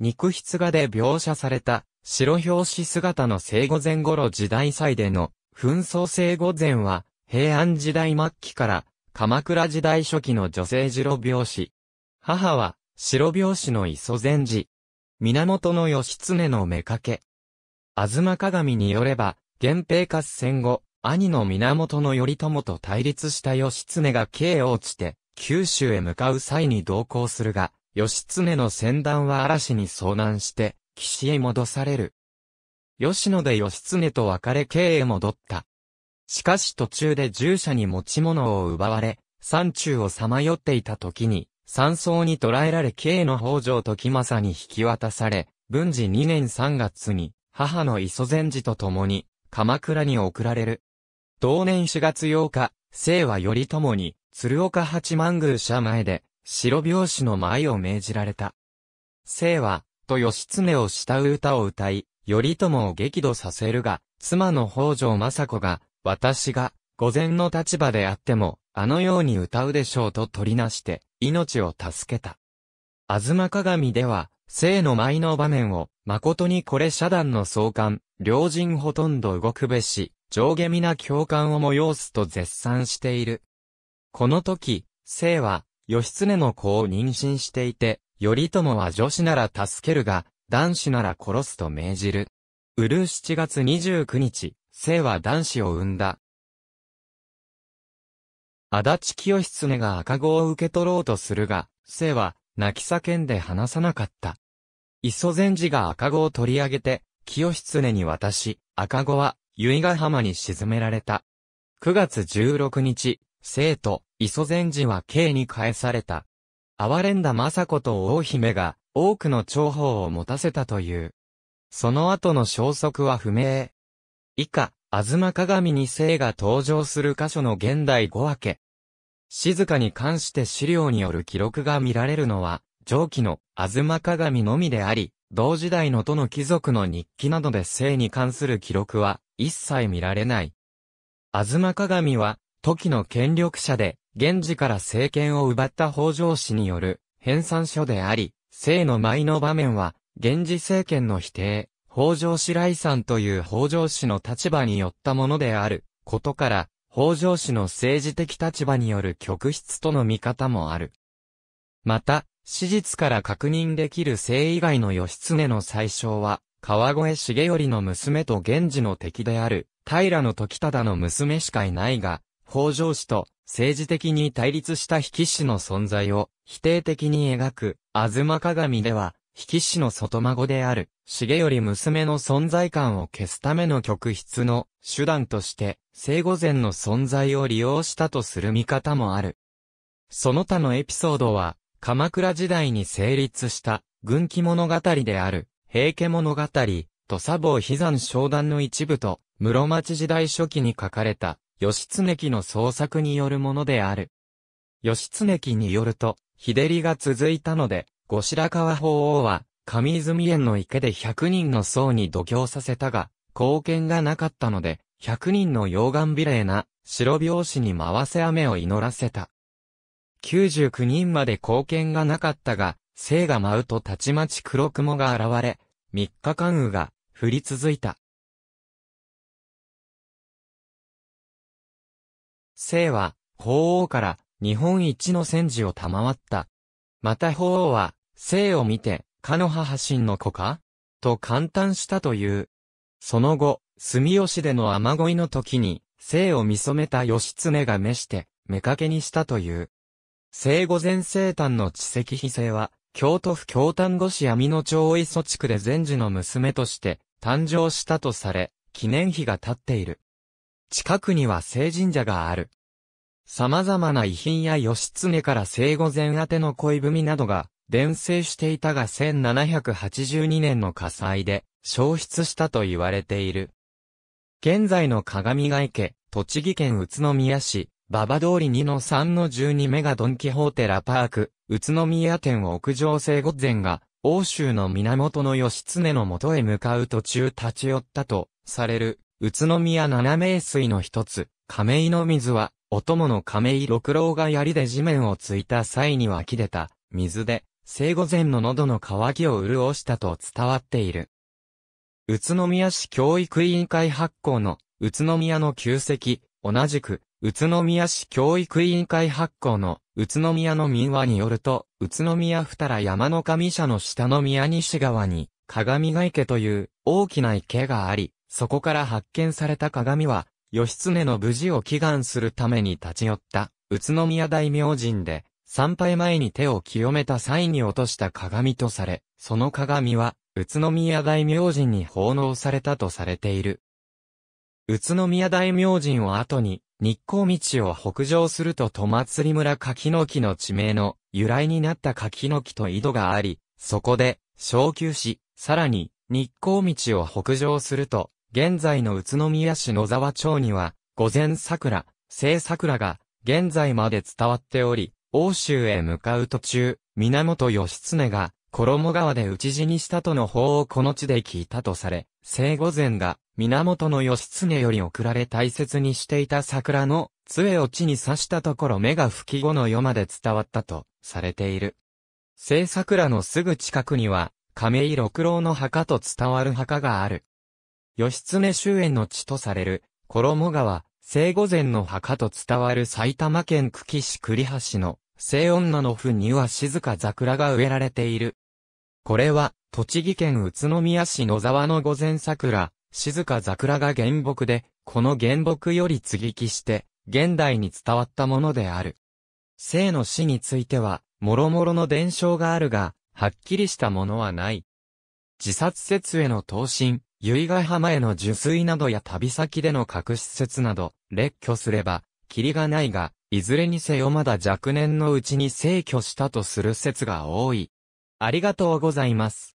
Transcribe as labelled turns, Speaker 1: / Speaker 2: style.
Speaker 1: 肉筆画で描写された白表紙姿の生後前頃時代祭での紛争生後前は平安時代末期から鎌倉時代初期の女性白拍子。母は白拍子の磯前寺。源義経の妾。東鏡によれば、源平合戦後、兄の源頼朝と対立した義経が京を落ちて、九州へ向かう際に同行するが、義経の戦団は嵐に遭難して、岸へ戻される。吉野で義経と別れ京へ戻った。しかし途中で従者に持ち物を奪われ、山中をさまよっていた時に、山荘に捕らえられ京の北条時政に引き渡され、文治2年3月に、母の磯禅寺と共に、鎌倉に送られる。同年4月8日、生は頼朝に、鶴岡八幡宮社前で、白拍子の舞を命じられた。聖は、と義経を慕う歌を歌い、頼朝を激怒させるが、妻の北条政子が、私が、御前の立場であっても、あのように歌うでしょうと取りなして、命を助けた。ずま鏡では、聖の舞の場面を、誠にこれ遮断の相関、両人ほとんど動くべし、上下皆共感を催すと絶賛している。この時、聖は、義経の子を妊娠していて、頼朝は女子なら助けるが、男子なら殺すと命じる。うるう7月29日、生は男子を産んだ。足立清経が赤子を受け取ろうとするが、生は泣き叫んで話さなかった。磯禅寺が赤子を取り上げて、清経に渡し、赤子は、由比ヶ浜に沈められた。9月16日、生と磯前寺は京に返された。哀れんだ政子と大姫が多くの重宝を持たせたという。その後の消息は不明。以下、東鏡に生が登場する箇所の現代語分け。静かに関して資料による記録が見られるのは、上記の東鏡のみであり、同時代の都の貴族の日記などで生に関する記録は一切見られない。東鏡は、時の権力者で、源氏から政権を奪った北条氏による編纂書であり、姓の舞の場面は、源氏政権の否定、北条氏来さんという北条氏の立場によったものであることから、北条氏の政治的立場による局筆との見方もある。また、史実から確認できる姓以外の義経の最小は、川越重頼の娘と源氏の敵である、平時忠の娘しかいないが、北条氏と政治的に対立した引き氏の存在を否定的に描く、ずま鏡では、引き氏の外孫である、重頼娘の存在感を消すための曲筆の手段として、生後前の存在を利用したとする見方もある。その他のエピソードは、鎌倉時代に成立した、軍記物語である、平家物語、と佐坊悲山商談の一部と、室町時代初期に書かれた、義経記の創作によるものである。義経記によると、日照りが続いたので、後白河法皇は、上泉園の池で100人の僧に度胸させたが、貢献がなかったので、100人の溶岩美麗な白拍子に回せ雨を祈らせた。99人まで貢献がなかったが、生が舞うとたちまち黒雲が現れ、3日間雨が降り続いた。姓は、法王から日本一の戦時を賜った。また法王は、姓を見て、かの母神の子かと感嘆したという。その後、住吉での雨乞いの時に、生を見染めた義経が召して、目かけにしたという。生後前生誕の地籍非生は、京都府京丹後市網野町磯地区で禅寺の娘として、誕生したとされ、記念碑が立っている。近くには聖神社がある。様々な遺品や義経から聖後前宛ての恋文などが伝生していたが1782年の火災で消失したと言われている。現在の鏡ヶ池、栃木県宇都宮市、馬場通り2の3の12メガドンキホーテラパーク、宇都宮店屋上聖御前が、欧州の源義経のもとへ向かう途中立ち寄ったと、される、宇都宮七名水の一つ、亀井の水は、お供の亀井六郎が槍で地面をついた際に湧き出た、水で、生後前の喉の渇きを潤したと伝わっている。宇都宮市教育委員会発行の、宇都宮の旧跡、同じく、宇都宮市教育委員会発行の、宇都宮の民話によると、宇都宮二ら山の神社の下の宮西側に、鏡ヶ池という大きな池があり、そこから発見された鏡は、義経の無事を祈願するために立ち寄った、宇都宮大明神で、参拝前に手を清めた際に落とした鏡とされ、その鏡は、宇都宮大明神に奉納されたとされている。宇都宮大明神を後に、日光道を北上すると戸祭村柿の木の地名の由来になった柿の木と井戸があり、そこで、昇級し、さらに、日光道を北上すると、現在の宇都宮市野沢町には、午前桜、聖桜が、現在まで伝わっており、欧州へ向かう途中、源義経が、衣川で討ち死にしたとの法をこの地で聞いたとされ、聖御前が、源義経より送られ大切にしていた桜の、杖を地に刺したところ目が吹き後の世まで伝わったと、されている。聖桜のすぐ近くには、亀井六郎の墓と伝わる墓がある。義経終焉の地とされる、衣川、聖御前の墓と伝わる埼玉県久喜市栗橋の、聖女の府には静か桜が植えられている。これは、栃木県宇都宮市野沢の御前桜、静か桜が原木で、この原木より接ぎ木して、現代に伝わったものである。生の死については、諸々の伝承があるが、はっきりしたものはない。自殺説への投身、由比ヶ浜への受水などや旅先での各施設など、列挙すれば、キリがないが、いずれにせよまだ若年のうちに逝去したとする説が多い。ありがとうございます。